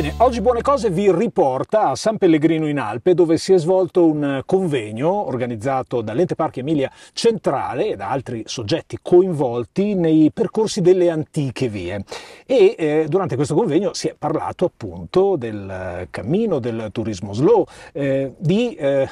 Bene, oggi Buone Cose vi riporta a San Pellegrino in Alpe dove si è svolto un convegno organizzato dall'Ente Parchi Emilia Centrale e da altri soggetti coinvolti nei percorsi delle antiche vie e eh, durante questo convegno si è parlato appunto del eh, cammino, del turismo slow, eh, di eh,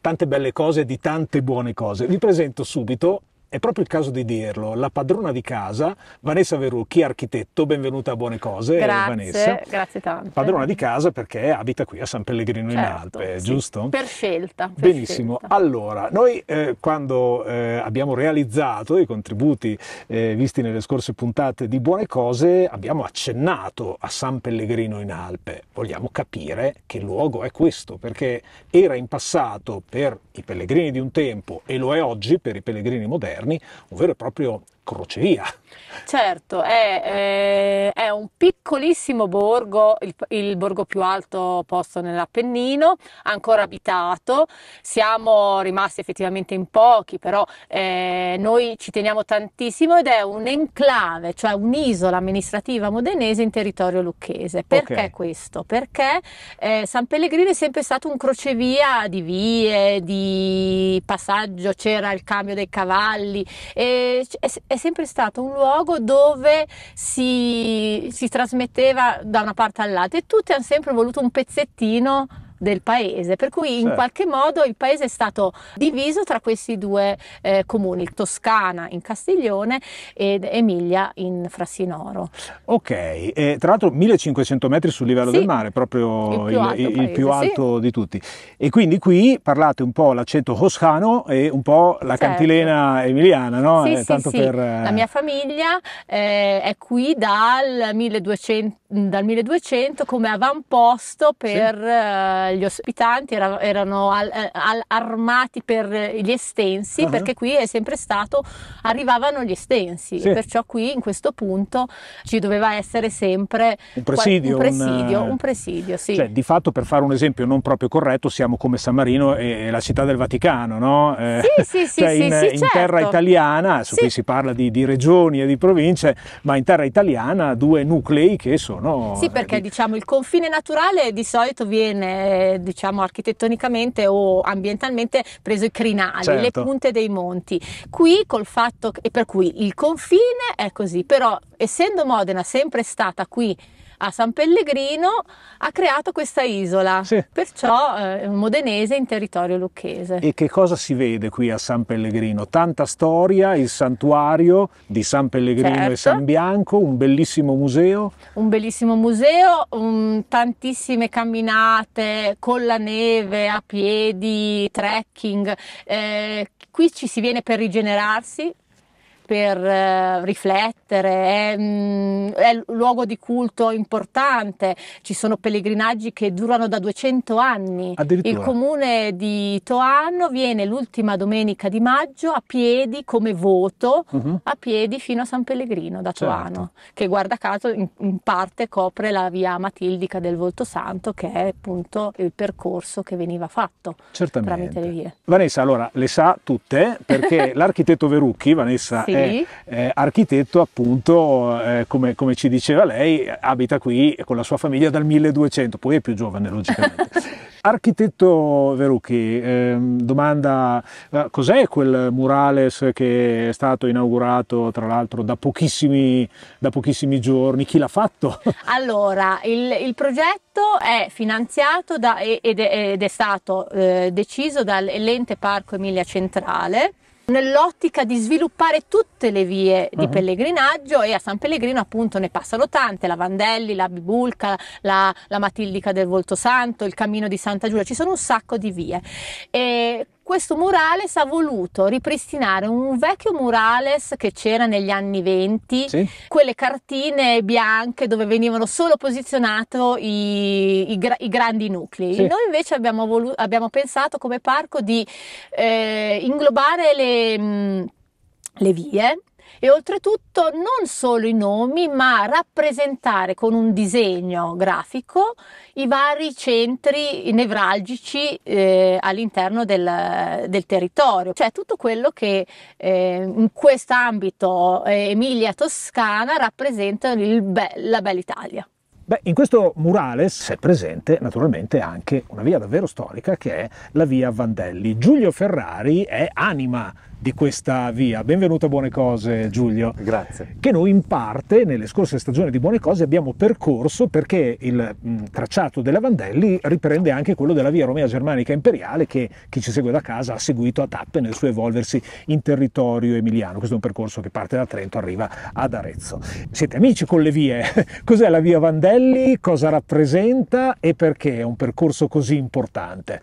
tante belle cose, di tante buone cose. Vi presento subito è proprio il caso di dirlo. La padrona di casa, Vanessa Verucchi, architetto, benvenuta a Buone Cose. Grazie, Vanessa. grazie tanto. Padrona di casa perché abita qui a San Pellegrino certo, in Alpe, sì. giusto? Per scelta. Per Benissimo. Scelta. Allora, noi eh, quando eh, abbiamo realizzato i contributi eh, visti nelle scorse puntate di Buone Cose, abbiamo accennato a San Pellegrino in Alpe. Vogliamo capire che luogo è questo, perché era in passato per i pellegrini di un tempo e lo è oggi per i pellegrini moderni interni, un vero e proprio crocevia. Certo, è, è, un piccolissimo borgo, il, il borgo più alto posto nell'Appennino, ancora abitato, siamo rimasti effettivamente in pochi, però eh, noi ci teniamo tantissimo ed è un enclave, cioè un'isola amministrativa modenese in territorio lucchese. Perché okay. questo? Perché eh, San Pellegrino è sempre stato un crocevia di vie, di passaggio, c'era il cambio dei cavalli, e, è, è sempre stato un luogo dove si, si trasmetteva da una parte all'altra e tutti hanno sempre voluto un pezzettino del paese, per cui in certo. qualche modo il paese è stato diviso tra questi due eh, comuni, Toscana in Castiglione ed Emilia in Frassinoro. Ok, e, tra l'altro 1500 metri sul livello sì, del mare, proprio il più alto, il, il paese, più alto di tutti. E quindi qui parlate un po' l'accento toscano e un po' la certo. cantilena emiliana, no? Sì, eh, tanto Per, La mia eh, famiglia eh, è qui dal 1200, dal 1200 come avamposto per eh, gli ospitanti erano, erano al, eh, al, armati per gli estensi, uh-huh. perché qui è sempre stato, arrivavano gli estensi, sì. perciò qui in questo punto ci doveva essere sempre un presidio. Un presidio, un, un eh, presidio sì. cioè, di fatto, per fare un esempio non proprio corretto, siamo come San Marino e la città del Vaticano, no? Eh, sì, sì, cioè sì, in, sì, in terra certo. italiana, su cui si parla di, di, regioni e di province, ma in terra italiana due nuclei che sono... Sì, perché eh, diciamo il confine naturale di solito viene eh, diciamo architettonicamente o ambientalmente preso i crinali, certo. le punte dei monti. Qui col fatto e per cui il confine è così, però essendo Modena sempre stata qui a San Pellegrino ha creato questa isola, sì. perciò eh, modenese in territorio lucchese. E che cosa si vede qui a San Pellegrino? Tanta storia, il santuario di San Pellegrino certo. e San Bianco, un bellissimo museo. Un bellissimo museo, um, tantissime camminate con la neve, a piedi, trekking. Eh, qui ci si viene per rigenerarsi, per eh, riflettere, è, mh, mm, è luogo di culto importante, ci sono pellegrinaggi che durano da 200 anni. Il comune di Toano viene l'ultima domenica di maggio a piedi come voto, uh-huh. a piedi fino a San Pellegrino da certo. Toano, che guarda caso in, in parte copre la via Matildica del Volto Santo, che è appunto il percorso che veniva fatto Certamente. tramite le vie. Vanessa, allora le sa tutte perché l'architetto Verucchi, Vanessa sì. è perché eh, architetto appunto, eh, come, come, ci diceva lei, abita qui con la sua famiglia dal 1200, poi è più giovane logicamente. Architetto Verucchi, ehm, domanda, eh, cos'è quel murales che è stato inaugurato tra l'altro da pochissimi, da pochissimi giorni? Chi l'ha fatto? Allora, il, il progetto è finanziato da, ed, è, ed, è, stato eh, deciso dall'ente Parco Emilia Centrale nell'ottica di sviluppare tutte le vie di uh-huh. pellegrinaggio e a San Pellegrino appunto ne passano tante, la Vandelli, la Bibulca, la, la Matildica del Volto Santo, il Cammino di Santa Giulia, ci sono un sacco di vie. E questo murales ha voluto ripristinare un vecchio murales che c'era negli anni 20, sì. quelle cartine bianche dove venivano solo posizionati i, i, i, grandi nuclei. Sì. Noi invece abbiamo, volu- abbiamo, pensato come parco di eh, inglobare le, mh, mm, le vie e oltretutto non solo i nomi, ma rappresentare con un disegno grafico i vari centri nevralgici eh, all'interno del, del, territorio, cioè tutto quello che eh, in quest'ambito eh, Emilia-Toscana rappresenta be- la bella Italia. Beh, in questo murales è presente naturalmente anche una via davvero storica che è la via Vandelli. Giulio Ferrari è anima di questa via. Benvenuto a Buone Cose Giulio. Grazie. Che noi in parte nelle scorse stagioni di Buone Cose abbiamo percorso perché il mh, mm, tracciato della Vandelli riprende anche quello della via Romea Germanica Imperiale che chi ci segue da casa ha seguito a tappe nel suo evolversi in territorio emiliano. Questo è un percorso che parte da Trento, e arriva ad Arezzo. Siete amici con le vie. Cos'è la via Vandelli? Cosa rappresenta e perché è un percorso così importante?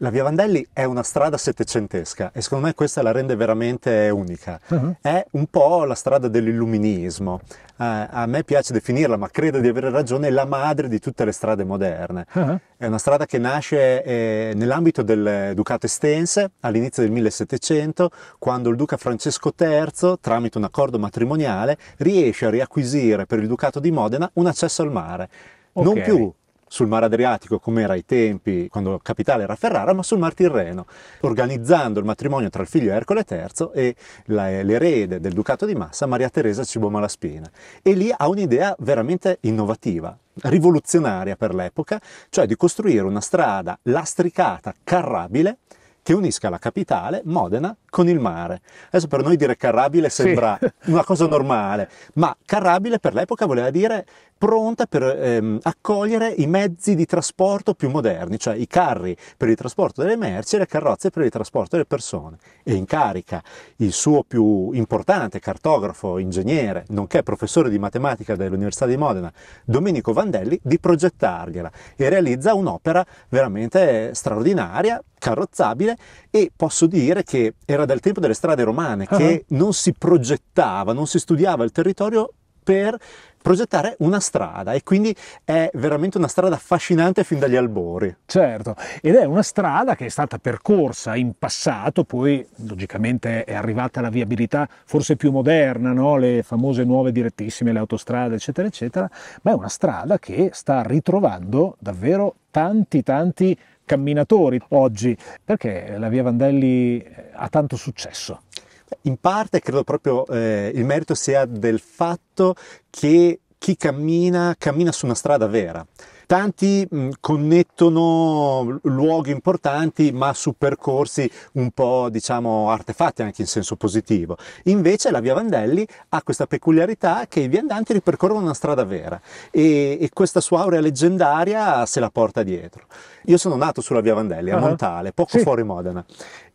La via Vandelli è una strada settecentesca e secondo me questa la rende veramente unica. Uh-huh. È un po' la strada dell'illuminismo. Eh, a me piace definirla, ma credo di avere ragione, la madre di tutte le strade moderne. Uh-huh. È una strada che nasce eh, nell'ambito del Ducato Estense all'inizio del 1700, quando il duca Francesco III, tramite un accordo matrimoniale, riesce a riacquisire per il Ducato di Modena un accesso al mare. Okay. Non più sul Mar Adriatico come era ai tempi quando capitale era Ferrara, ma sul Mar Tirreno, organizzando il matrimonio tra il figlio Ercole III e la, l'erede del Ducato di Massa, Maria Teresa Cibo Malaspina. E lì ha un'idea veramente innovativa, rivoluzionaria per l'epoca, cioè di costruire una strada lastricata, carrabile, che unisca la capitale, Modena, con il mare. Adesso per noi dire Carrabile sembra sì. una cosa normale, ma Carrabile per l'epoca voleva dire pronta per ehm, accogliere i mezzi di trasporto più moderni, cioè i carri per il trasporto delle merci e le carrozze per il trasporto delle persone. E incarica il suo più importante cartografo, ingegnere, nonché professore di matematica dell'Università di Modena, Domenico Vandelli, di progettargliela e realizza un'opera veramente straordinaria carrozzabile e posso dire che era dal tempo delle strade romane uh-huh. che non si progettava, non si studiava il territorio per progettare una strada e quindi è veramente una strada affascinante fin dagli albori. Certo, ed è una strada che è stata percorsa in passato, poi logicamente è arrivata la viabilità forse più moderna, no? le famose nuove direttissime, le autostrade, eccetera, eccetera, ma è una strada che sta ritrovando davvero tanti, tanti camminatori oggi. Perché la via Vandelli eh, ha tanto successo? In parte credo proprio eh, il merito sia del fatto che chi cammina cammina su una strada vera. Tanti connettono luoghi importanti ma su percorsi un po' diciamo artefatti anche in senso positivo. Invece la via Vandelli ha questa peculiarità che i viandanti ripercorrono una strada vera e, e questa sua aurea leggendaria se la porta dietro. Io sono nato sulla via Vandelli a uh-huh. Montale, poco sì. fuori Modena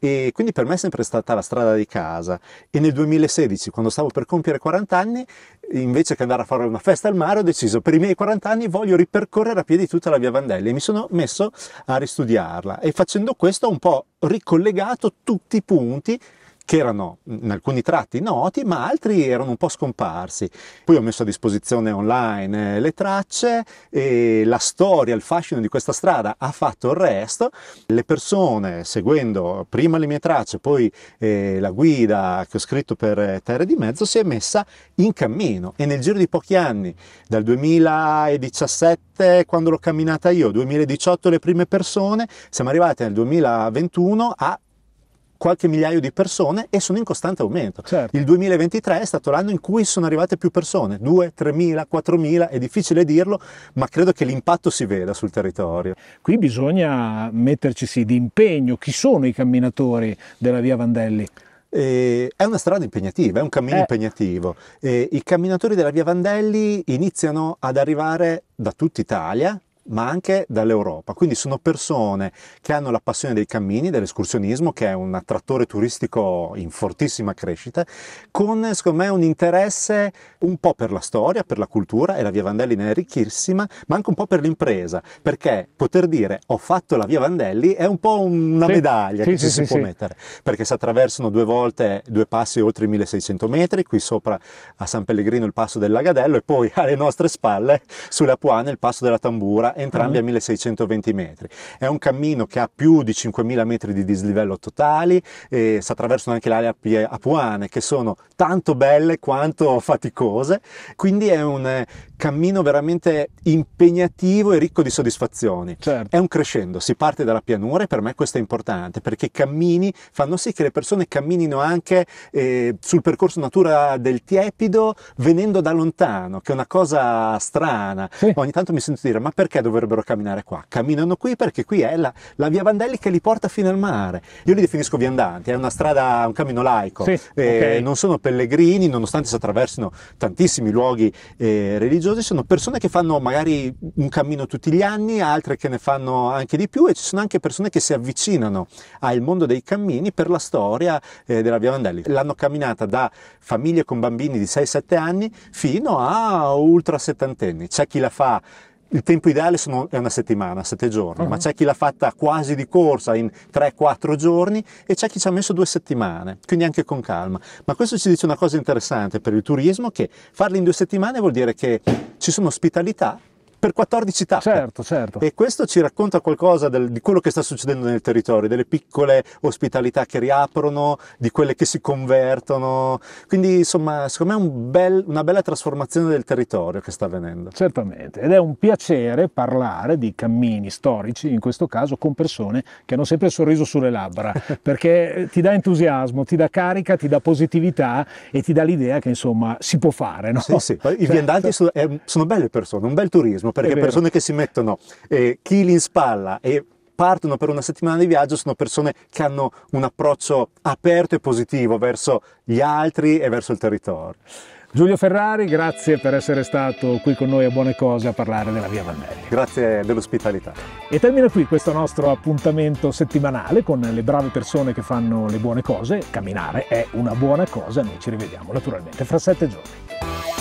e quindi per me è sempre stata la strada di casa e nel 2016 quando stavo per compiere 40 anni invece che andare a fare una festa al mare ho deciso per i miei 40 anni voglio ripercorrere a piedi tutta la via Vandelli e mi sono messo a ristudiarla e facendo questo ho un po' ricollegato tutti i punti che erano in alcuni tratti noti, ma altri erano un po' scomparsi. Poi ho messo a disposizione online eh, le tracce e la storia, il fascino di questa strada ha fatto il resto. Le persone, seguendo prima le mie tracce, poi eh, la guida che ho scritto per eh, Terre di Mezzo, si è messa in cammino e nel giro di pochi anni, dal 2017 quando l'ho camminata io, 2018 le prime persone, siamo arrivati nel 2021 a qualche migliaio di persone e sono in costante aumento. Certo. Il 2023 è stato l'anno in cui sono arrivate più persone, 2, 3.000, 4.000, è difficile dirlo, ma credo che l'impatto si veda sul territorio. Qui bisogna mettercisi di impegno, chi sono i camminatori della via Vandelli? Eh, è una strada impegnativa, è un cammino eh. impegnativo. Eh, I camminatori della Via Vandelli iniziano ad arrivare da tutta Italia, ma anche dall'Europa. Quindi sono persone che hanno la passione dei cammini, dell'escursionismo, che è un attrattore turistico in fortissima crescita, con secondo me un interesse un po' per la storia, per la cultura e la Via Vandelli ne è ricchissima, ma anche un po' per l'impresa, perché poter dire ho fatto la Via Vandelli è un po' una sì, medaglia sì, che sì, ci si può mettere, perché si attraversano due volte due passi oltre i 1600 metri, qui sopra a San Pellegrino il passo del Lagadello e poi alle nostre spalle sulla Puana il passo della Tambura entrambi mm. a 1620 metri. È un cammino che ha più di 5.000 metri di dislivello totali, e si attraversano anche le aree apuane che sono tanto belle quanto faticose, quindi è un eh, cammino veramente impegnativo e ricco di soddisfazioni. Certo. È un crescendo, si parte dalla pianura e per me questo è importante perché i cammini fanno sì che le persone camminino anche eh, sul percorso natura del tiepido venendo da lontano, che è una cosa strana. Sì. Ogni tanto mi sento dire ma perché dovrebbero camminare qua? Camminano qui perché qui è la, la via Vandelli che li porta fino al mare. Io li definisco viandanti, è una strada, un cammino laico. Sì. Eh, okay. Non sono pellegrini, nonostante si attraversino tantissimi luoghi eh, religiosi religiose sono persone che fanno magari un cammino tutti gli anni, altre che ne fanno anche di più e ci sono anche persone che si avvicinano al mondo dei cammini per la storia eh, della Via Vandelli. L'hanno camminata da famiglie con bambini di 6-7 anni fino a ultra settantenni. C'è chi la fa il tempo ideale sono, è una settimana, sette giorni, uh-huh. ma ah. c'è chi l'ha fatta quasi di corsa in 3-4 giorni e c'è chi ci ha messo due settimane, quindi anche con calma. Ma questo ci dice una cosa interessante per il turismo, che farli in due settimane vuol dire che ci sono ospitalità per 14 tappe. Certo, certo. E questo ci racconta qualcosa del, di quello che sta succedendo nel territorio, delle piccole ospitalità che riaprono, di quelle che si convertono. Quindi, insomma, secondo me è un bel, una bella trasformazione del territorio che sta avvenendo. Certamente, ed è un piacere parlare di cammini storici, in questo caso con persone che hanno sempre il sorriso sulle labbra, perché ti dà entusiasmo, ti dà carica, ti dà positività e ti dà l'idea che insomma si può fare. No? Sì, sì. I certo. viandanti sono, eh, sono belle persone, un bel turismo perché persone che si mettono eh, chili in spalla e partono per una settimana di viaggio sono persone che hanno un approccio aperto e positivo verso gli altri e verso il territorio. Giulio Ferrari, grazie per essere stato qui con noi a Buone Cose a parlare della Via Valmelli. Grazie dell'ospitalità. E termina qui questo nostro appuntamento settimanale con le brave persone che fanno le buone cose. Camminare è una buona cosa, noi ci rivediamo naturalmente fra sette giorni.